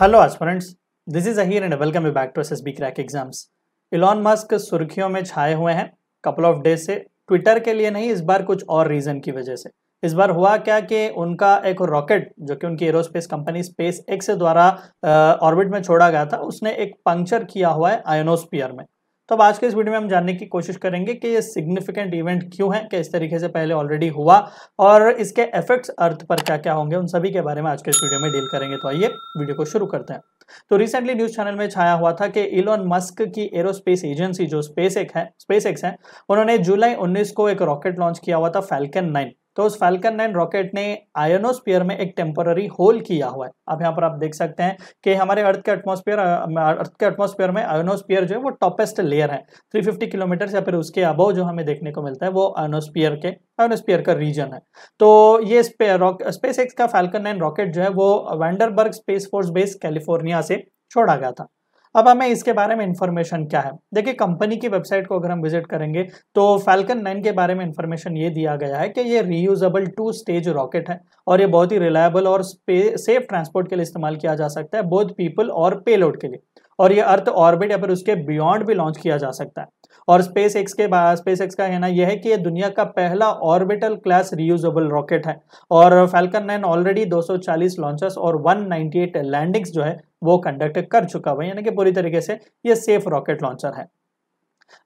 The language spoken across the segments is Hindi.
hello aspirants this is Ahir and welcome back to SSB crack exams Elon Musk सुर्खियों में छाए हुए हैं कपल ऑफ डे से ट्विटर के लिए नहीं इस बार कुछ और रीज़न की वजह से इस बार हुआ क्या कि उनका एक रॉकेट जो कि उनकी एरोस्पेस कंपनी स्पेस एक्स द्वारा ऑर्बिट में छोड़ा गया था उसने एक पंक्चर किया हुआ है आयोनोस्पियर में तो अब आज के इस वीडियो में हम जानने की कोशिश करेंगे कि ये सिग्निफिकेंट इवेंट क्यों है क्या इस तरीके से पहले ऑलरेडी हुआ और इसके इफेक्ट्स अर्थ पर क्या क्या होंगे उन सभी के बारे में आज के इस वीडियो में डील करेंगे तो आइए वीडियो को शुरू करते हैं तो रिसेंटली न्यूज चैनल में छाया हुआ था कि इलोन मस्क की एरोस्पेस एजेंसी जो स्पेस एक है स्पेस एक्स है उन्होंने जुलाई उन्नीस को एक रॉकेट लॉन्च किया हुआ था फैल्कन नाइन तो उस फाल्कन नाइन रॉकेट ने आयोनोस्पियर में एक टेम्पररी होल किया हुआ है अब यहाँ पर आप देख सकते हैं कि हमारे अर्थ के एटमोस्फियर अर्थ के एटमोस्फियर में आयोनोस्पियर जो है वो टॉपेस्ट लेयर है 350 किलोमीटर या फिर उसके अबव जो हमें देखने को मिलता है वो आयोनोस्पियर के आयोनोस्पियर का रीजन है तो ये स्पेस एक्स का फाल्कन नाइन रॉकेट जो है वो Vandenberg space force base California से छोड़ा गया था अब हमें इसके बारे में इंफॉर्मेशन क्या है देखिए कंपनी की वेबसाइट को अगर हम विजिट करेंगे तो फैल्कन नाइन के बारे में इन्फॉर्मेशन ये दिया गया है कि ये रीयूजेबल टू स्टेज रॉकेट है और ये बहुत ही रिलायबल और सेफ ट्रांसपोर्ट के लिए इस्तेमाल किया जा सकता है बोथ पीपल और पेलोड के लिए और ये अर्थ ऑर्बिट या फिर उसके बियॉन्ड भी लॉन्च किया जा सकता है और स्पेस एक्स के स्पेस एक्स का कहना यह है कि ये दुनिया का पहला ऑर्बिटल क्लास रियूजेबल रॉकेट है और फैल्कन नाइन ऑलरेडी 240 लॉन्चर्स और 198 लैंडिंग्स जो है वो कंडक्ट कर चुका हुआ यानी कि पूरी तरीके से ये सेफ रॉकेट लॉन्चर है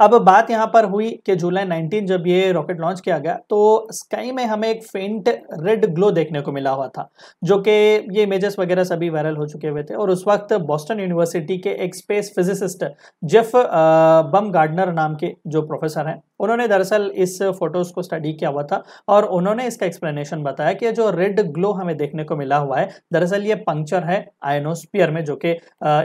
अब बात यहां पर हुई कि जुलाई 19 जब ये रॉकेट लॉन्च किया गया तो स्काई में हमें एक फेंट रेड ग्लो देखने को मिला हुआ था जो कि ये इमेजेस वगैरह सभी वायरल हो चुके हुए थे और उस वक्त बॉस्टन यूनिवर्सिटी के एक space physicist Jeff Baumgardner नाम के जो प्रोफेसर हैं उन्होंने दरअसल इस फोटोज को स्टडी किया हुआ था और उन्होंने इसका एक्सप्लेनेशन बताया कि जो रेड ग्लो हमें देखने को मिला हुआ है दरअसल ये पंक्चर है आयनोस्पियर में जो कि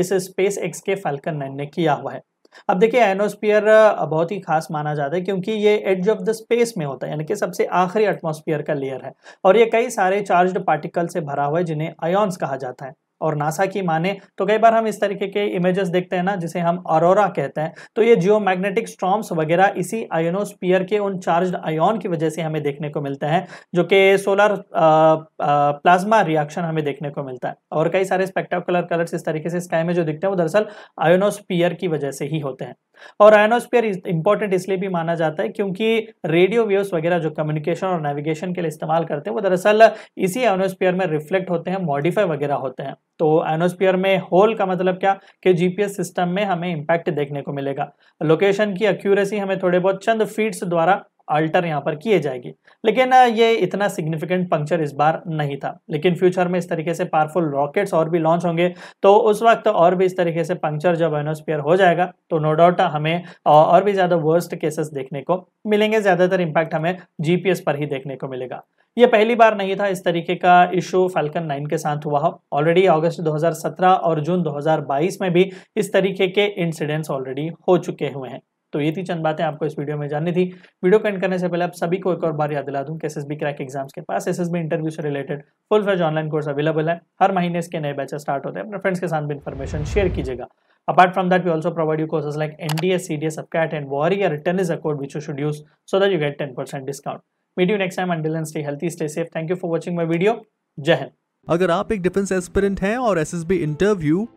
इस स्पेस एक्स के फैल्कन नाइन ने किया हुआ है अब देखिए एनोस्पियर बहुत ही खास माना जाता है क्योंकि ये एज ऑफ द स्पेस में होता है यानी कि सबसे आखिरी एटमोस्फियर का लेयर है और ये कई सारे चार्ज्ड पार्टिकल से भरा हुआ है जिन्हें आयोन्स कहा जाता है और नासा की माने तो कई बार हम इस तरीके के इमेजेस देखते हैं ना जिसे हम अरोरा कहते हैं तो ये जियो मैग्नेटिक स्ट्रॉम्स वगैरह इसी आयोनोस्पियर के उन चार्ज आयोन की वजह से हमें देखने को मिलते हैं जो कि सोलर प्लाज्मा रिएक्शन हमें देखने को मिलता है और कई सारे स्पेक्टाकुलर कलर्स इस तरीके से स्काई में जो दिखते हैं वो दरअसल आयोनोस्पियर की वजह से ही होते हैं और आयोनोस्पियर इंपॉर्टेंट इसलिए भी माना जाता है क्योंकि रेडियो वेव्स वगैरह जो कम्युनिकेशन और नेविगेशन के लिए इस्तेमाल करते हैं वो दरअसल इसी आयोनोस्पियर में रिफ्लेक्ट होते हैं मॉडिफाई वगैरह होते हैं तो एनोस्पियर में होल का मतलब क्या कि जीपीएस सिस्टम में हमें इंपैक्ट देखने को मिलेगा लोकेशन की एक्यूरेसी हमें थोड़े बहुत चंद फीट्स द्वारा अल्टर यहाँ पर किए जाएगी लेकिन ये इतना सिग्निफिकेंट पंक्चर इस बार नहीं था लेकिन फ्यूचर में इस तरीके से पावरफुल रॉकेट्स और भी लॉन्च होंगे तो उस वक्त और भी इस तरीके से पंक्चर जब एनोस्पियर हो जाएगा तो नो डाउट हमें और भी ज़्यादा वर्स्ट केसेस देखने को मिलेंगे ज़्यादातर इम्पैक्ट हमें जीपीएस पर ही देखने को मिलेगा ये पहली बार नहीं था इस तरीके का इशू फाल्कन 9 के साथ हुआ हो ऑलरेडी अगस्त 2017 और जून 2022 में भी इस तरीके के इंसिडेंट्स ऑलरेडी हो चुके हुए हैं तो ये थी चंद बातें आपको इस वीडियो में जाननी थी वीडियो कैंड करने से पहले आप सभी को एक और बार याद दिला दूं कि एसएसबी क्रैक एग्जाम्स के पास एसएसबी इंटरव्यू से related full fledged online course available है हर महीने इसके नए बैचे स्टार्ट होते हैं अपने फ्रेंड्स के साथ भी इन्फॉर्मेशन शेयर कीजिएगा apart from that we also provide you courses like NDS CDS AFCAT and warrior ten is a code which you should use so that you get ten discount meet next time until stay healthy stay safe thank you for watching my video Jai Hind अगर आप एक डिफेंस एस्पिरेंट हैं और एस इंटरव्यू